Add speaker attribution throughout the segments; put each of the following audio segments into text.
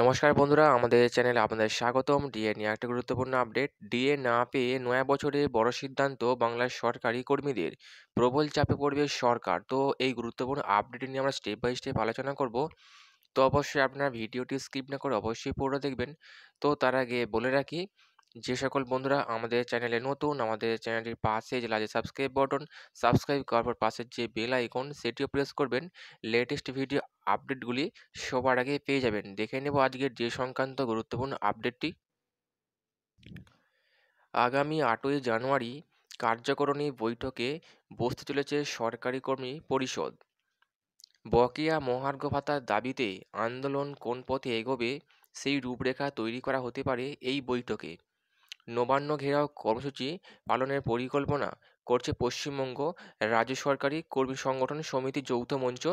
Speaker 1: নমস্কার বন্ধুরা আমাদের চ্যানেলে আপনাদের স্বাগতম ডিএ নিয়ে একটা গুরুত্বপূর্ণ আপডেট ডিএ না পেয়ে নয়া বছরে বড় সিদ্ধান্ত বাংলার সরকারি কর্মীদের প্রবল চাপে পড়বে সরকার তো এই গুরুত্বপূর্ণ আপডেট নিয়ে আমরা স্টেপ বাই স্টেপ আলোচনা করব তো অবশ্যই আপনারা ভিডিওটি স্কিপ না করে অবশ্যই পড়ে দেখবেন তো তার আগে বলে রাখি যে সকল বন্ধুরা আমাদের চ্যানেলে নতুন আমাদের চ্যানেলটির পাশে যে লাগে সাবস্ক্রাইব বটন সাবস্ক্রাইব করার পর পাশের যে বেল আইকন সেটিও প্রেস করবেন লেটেস্ট ভিডিও আপডেটগুলি সবার আগে পেয়ে যাবেন দেখে নেব আজকের যে সংক্রান্ত গুরুত্বপূর্ণ আপডেটটি আগামী আটই জানুয়ারি কার্যকরণী বৈঠকে বসতে চলেছে সরকারি কর্মী পরিষদ বকেয়া মহার্ঘ ভাতার দাবিতে আন্দোলন কোন পথে এগোবে সেই রূপরেখা তৈরি করা হতে পারে এই বৈঠকে নবান্ন ঘেরাও কর্মসূচি পালনের পরিকল্পনা করছে পশ্চিমবঙ্গ রাজ্য সরকারি কর্মী সংগঠন সমিতি যৌথ মঞ্চ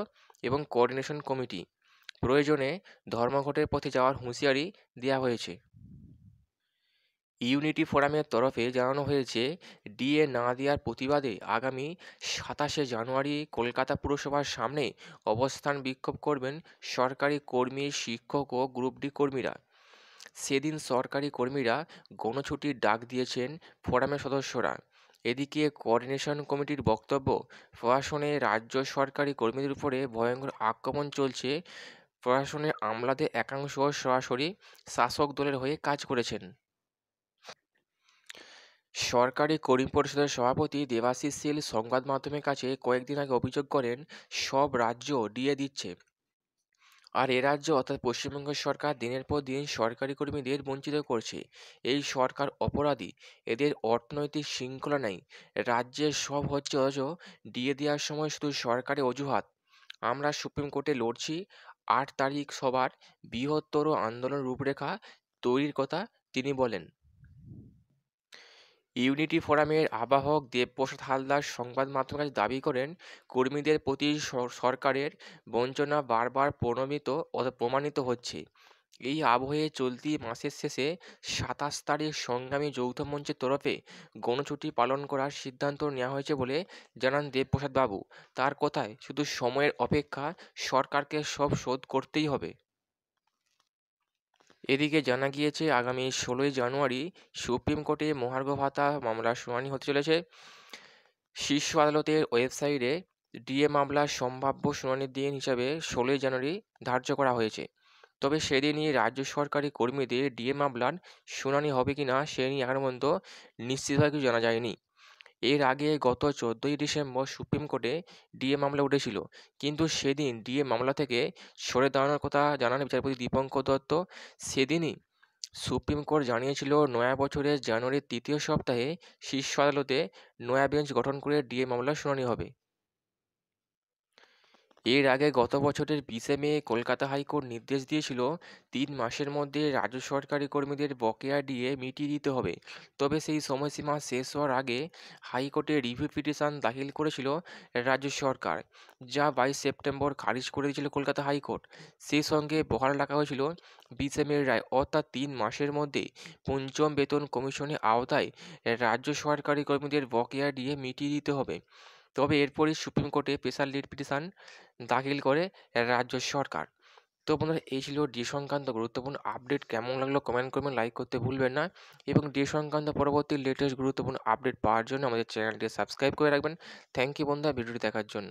Speaker 1: এবং কোঅর্ডিনেশন কমিটি প্রয়োজনে ধর্মঘটের পথে যাওয়ার হুঁশিয়ারি দেওয়া হয়েছে ইউনিটি ফোরামের তরফে জানানো হয়েছে ডিএ না দেওয়ার প্রতিবাদে আগামী সাতাশে জানুয়ারি কলকাতা পুরসভার সামনে অবস্থান বিক্ষোভ করবেন সরকারি কর্মী শিক্ষক ও গ্রুপ ডি কর্মীরা সেদিন সরকারি কর্মীরা গণছুটির ডাক দিয়েছেন ফোরামের সদস্যরা এদিকে কোঅর্ডিনেশন কমিটির বক্তব্য প্রশাসনে রাজ্য সরকারি কর্মীদের উপরে ভয়ঙ্কর আক্রমণ চলছে প্রশাসনের আমলাদের একাংশ সরাসরি শাসক দলের হয়ে কাজ করেছেন সরকারি কর্মী পরিষদের সভাপতি দেবাশিস শীল সংবাদ মাধ্যমের কাছে কয়েকদিন আগে অভিযোগ করেন সব রাজ্য ডিএ দিচ্ছে আর এ রাজ্য অর্থাৎ পশ্চিমবঙ্গ সরকার দিনের পর দিন সরকারি কর্মীদের বঞ্চিত করছে এই সরকার অপরাধী এদের অর্থনৈতিক শৃঙ্খলা নেই রাজ্যের সব হচ্ছে অজ দিয়ে দেওয়ার সময় শুধু সরকারি অজুহাত আমরা সুপ্রিম কোর্টে লড়ছি আট তারিখ সবার বৃহত্তর আন্দোলন রূপরেখা তৈরির কথা তিনি বলেন ইউনিটি ফোরামের আবাহক দেবপ্রসাদ হালদার সংবাদ মাধ্যমের কাছে দাবি করেন কর্মীদের প্রতি সরকারের বঞ্চনা বারবার প্রণমিত প্রমাণিত হচ্ছে এই আবহে চলতি মাসের শেষে সাতাশ তারিখ সংগ্রামী যৌথ মঞ্চের তরফে গণছুটি পালন করার সিদ্ধান্ত নেওয়া হয়েছে বলে জানান দেবপ্রসাদ বাবু তার কথায় শুধু সময়ের অপেক্ষা সরকারকে সব শোধ করতেই হবে এদিকে জানা গিয়েছে আগামী ষোলোই জানুয়ারি সুপ্রিম কোর্টে মহার্ঘ ভাতা মামলার শুনানি হতে চলেছে শীর্ষ আদালতের ওয়েবসাইটে ডিএ মামলার সম্ভাব্য শুনানির দিন হিসাবে ষোলোই জানুয়ারি ধার্য করা হয়েছে তবে সেদিনই রাজ্য সরকারি কর্মীদের ডিএ মামলার শুনানি হবে কি না সে নিয়ে এখনও পর্যন্ত নিশ্চিতভাবে কিছু জানা যায়নি এর আগে গত চোদ্দোই ডিসেম্বর সুপ্রিম কোর্টে ডিএ মামলা উঠেছিল কিন্তু সেদিন ডিএ মামলা থেকে সরে দাঁড়ানোর কথা জানান বিচারপতি দীপঙ্কর দত্ত সেদিনই সুপ্রিম কোর্ট জানিয়েছিল নয়া বছরের জানুয়ারির তৃতীয় সপ্তাহে শীর্ষ আদালতে নয়া বেঞ্চ গঠন করে ডিএ মামলার শুনানি হবে এর আগে গত বছরের বিশে মে কলকাতা হাইকোর্ট নির্দেশ দিয়েছিল তিন মাসের মধ্যে রাজ্য সরকারি কর্মীদের বকেয়া দিয়ে মিটিয়ে দিতে হবে তবে সেই সময়সীমা শেষ হওয়ার আগে হাইকোর্টে রিভিউ পিটিশন দাখিল করেছিল রাজ্য সরকার যা বাইশ সেপ্টেম্বর খারিজ করে দিয়েছিল কলকাতা হাইকোর্ট সেই সঙ্গে বহাল রাখা হয়েছিল বিশে মে রায় অর্থাৎ তিন মাসের মধ্যে পঞ্চম বেতন কমিশনের আওতায় রাজ্য সরকারি কর্মীদের বকেয়া দিয়ে মিটিয়ে দিতে হবে তবে এরপরই সুপ্রিম কোর্টে স্পেশাল লিড পিটিশান দাখিল করে রাজ্য সরকার তো বন্ধুরা এই ছিল ডি সংক্রান্ত গুরুত্বপূর্ণ আপডেট কেমন লাগলো কমেন্ট করবেন লাইক করতে ভুলবেন না এবং ডি সংক্রান্ত পরবর্তী লেটেস্ট গুরুত্বপূর্ণ আপডেট পাওয়ার জন্য আমাদের চ্যানেলটি সাবস্ক্রাইব করে রাখবেন থ্যাংক ইউ বন্ধুরা ভিডিওটি দেখার জন্য